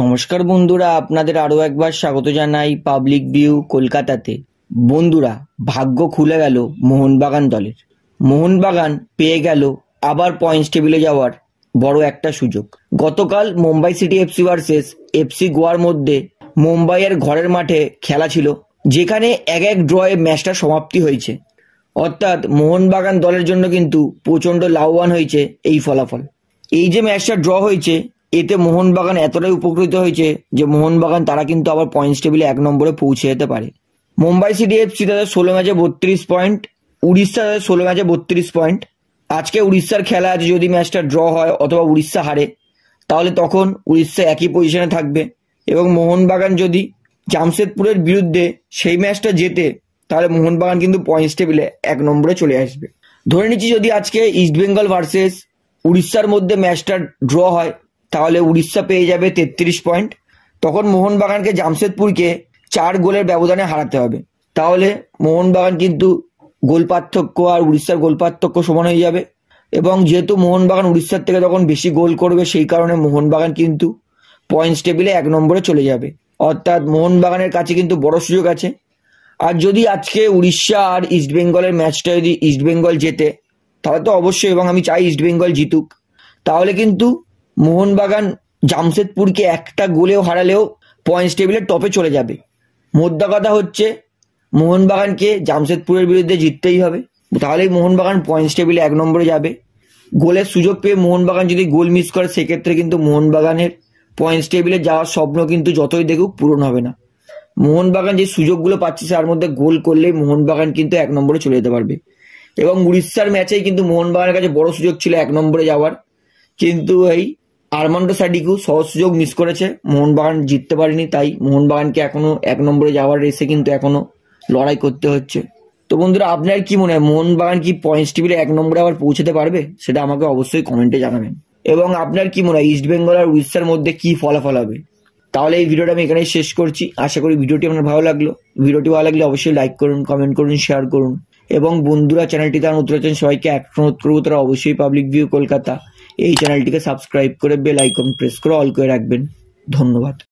নমস্কার বন্ধুরা আপনাদের আরও একবার স্বাগত জানাই পাবলিক ভিউ কলকাতাতে বন্ধুরা ভাগ্য খুলে গেল মোহনবাগান দলের মোহনবাগান পেয়ে গেল আবার পয়েন্টস টেবিলে যাওয়ার বড় একটা সুযোগ গতকাল Mumbai city FC versus FC গোয়ার মধ্যে মুম্বাইয়ের ঘরের মাঠে খেলা ছিল যেখানে এক এক ড্রয়ে ম্যাচটা সমাপ্তি হয়েছে অর্থাৎ মোহনবাগান দলের জন্য কিন্তু প্রচণ্ড লাভবান হয়েছে এই ফলাফল এই যে ম্যাচটা ড্র হয়েছে এতে মোহনবাগান এতটাই উপকৃত হয়েছে যে মোহনবাগান তারা কিন্তু আবার পয়েন্টস টেবিলে এক নম্বরে পৌঁছে যেতে পারে মুম্বাই সিটি এফসি তাদের ষোলো ম্যাচে বত্রিশ পয়েন্ট উড়িষ্যা তাদের ষোলো ম্যাচে বত্রিশ পয়েন্ট আজকে উড়িষ্যার খেলা আছে যদি ম্যাচটা ড্র হয় অথবা উড়িষ্যা হারে তাহলে তখন উড়িষ্যা একই পজিশনে থাকবে এবং মোহনবাগান যদি জামশেদপুরের বিরুদ্ধে সেই ম্যাচটা জেতে তাহলে মোহনবাগান কিন্তু পয়েন্টস টেবিলে এক নম্বরে চলে আসবে ধরে নিচ্ছি যদি আজকে ইস্টবেঙ্গল ভার্সেস উড়িষ্যার মধ্যে ম্যাচটা ড্র হয় তাহলে উড়িষ্যা পেয়ে যাবে তেত্রিশ পয়েন্ট তখন মোহনবাগানকে জামশেদপুরকে চার গোলের ব্যবধানে হারাতে হবে তাহলে মোহনবাগান কিন্তু গোল পার্থক্য আর উড়িষ্যার গোল পার্থক্য সমান হয়ে যাবে এবং যেহেতু মোহনবাগান উড়িষ্যার থেকে তখন বেশি গোল করবে সেই কারণে মোহনবাগান কিন্তু পয়েন্টস টেবিলে এক নম্বরে চলে যাবে অর্থাৎ মোহনবাগানের কাছে কিন্তু বড় সুযোগ আছে আর যদি আজকে উড়িষ্যা আর ইস্ট বেঙ্গলের ম্যাচটা যদি ইস্ট বেঙ্গল জেতে তাহলে তো অবশ্যই এবং আমি চাই ইস্ট বেঙ্গল জিতুক তাহলে কিন্তু মোহনবাগান জামশেদপুরকে একটা গোলেও হারালেও পয়েন্টস টেবিলের টপে চলে যাবে মোদ্দা কথা হচ্ছে মোহনবাগানকে জামশেদপুরের বিরুদ্ধে জিততেই হবে তাহলেই মোহনবাগান পয়েন্টস টেবিলে এক নম্বরে যাবে গোলের সুযোগ পেয়ে মোহনবাগান যদি গোল মিস করে সেক্ষেত্রে কিন্তু মোহনবাগানের পয়েন্টস টেবিলে যাওয়ার স্বপ্ন কিন্তু যতই দেখুক পূরণ হবে না মোহনবাগান যে সুযোগগুলো পাচ্ছে তার মধ্যে গোল করলেই মোহনবাগান কিন্তু এক নম্বরে চলে যেতে পারবে এবং উড়িষ্যার ম্যাচেই কিন্তু মোহনবাগানের কাছে বড় সুযোগ ছিল এক নম্বরে যাওয়ার কিন্তু এই আর্মান্ডো স্যাডিকু সহজ সুযোগ মিস করেছে মোহনবাগান জিততে পারেনি তাই মোহনবাগানকে এখনো এক নম্বরে যাওয়ার রেসে কিন্তু এখনো লড়াই করতে হচ্ছে তো বন্ধুরা আপনার কি মনে হয় মোহনবাগান কি পয়েন্টস টেবিলে এক নম্বরে আবার পৌঁছাতে পারবে সেটা আমাকে অবশ্যই কমেন্টে জানাবেন এবং আপনার কি মনে হয় ইস্ট বেঙ্গল আর উড়িষ্যার মধ্যে কি ফলাফল হবে তাহলে এই ভিডিওটা আমি এখানেই শেষ করছি আশা করি ভিডিওটি আপনার ভালো লাগলো ভিডিওটি ভালো লাগলে অবশ্যই লাইক করুন কমেন্ট করুন শেয়ার করুন এবং বন্ধুরা চ্যানেলটি তার নতুন সবাইকে এক অনুরোধ করবো তারা অবশ্যই পাবলিক ভিউ কলকাতা এই চ্যানেলটিকে সাবস্ক্রাইব করে বেল আইকন প্রেস করে অল করে রাখবেন ধন্যবাদ